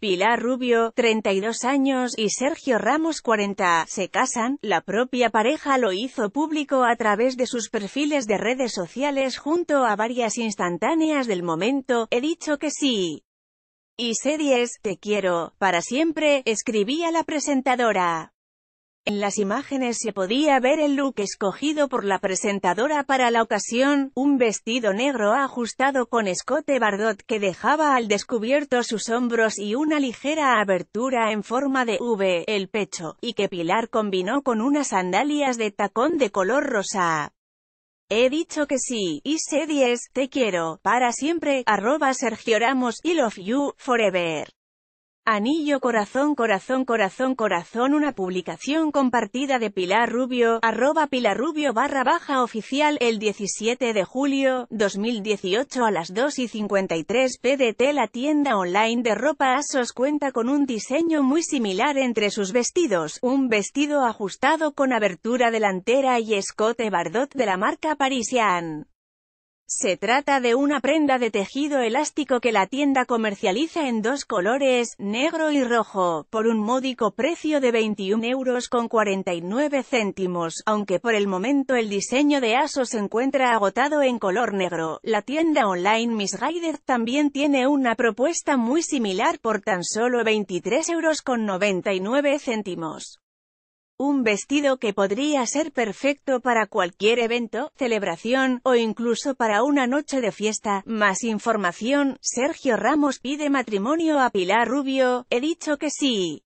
Pilar Rubio, 32 años, y Sergio Ramos, 40, se casan. La propia pareja lo hizo público a través de sus perfiles de redes sociales junto a varias instantáneas del momento. He dicho que sí. Y series, te quiero, para siempre, escribía la presentadora. En las imágenes se podía ver el look escogido por la presentadora para la ocasión, un vestido negro ajustado con escote bardot que dejaba al descubierto sus hombros y una ligera abertura en forma de V, el pecho, y que Pilar combinó con unas sandalias de tacón de color rosa. He dicho que sí, y sé 10, te quiero, para siempre, arroba Sergio Ramos, y love you, forever. Anillo Corazón Corazón Corazón Corazón Una publicación compartida de Pilar Rubio, arroba Pilar Rubio barra baja oficial, el 17 de julio, 2018 a las 2 y 53 PDT La tienda online de ropa ASOS cuenta con un diseño muy similar entre sus vestidos, un vestido ajustado con abertura delantera y escote bardot de la marca Parisian. Se trata de una prenda de tejido elástico que la tienda comercializa en dos colores, negro y rojo, por un módico precio de 21 euros con 49 céntimos, aunque por el momento el diseño de ASO se encuentra agotado en color negro. La tienda online Miss Misguided también tiene una propuesta muy similar por tan solo 23 euros con 99 céntimos. Un vestido que podría ser perfecto para cualquier evento, celebración, o incluso para una noche de fiesta. Más información, Sergio Ramos pide matrimonio a Pilar Rubio, he dicho que sí.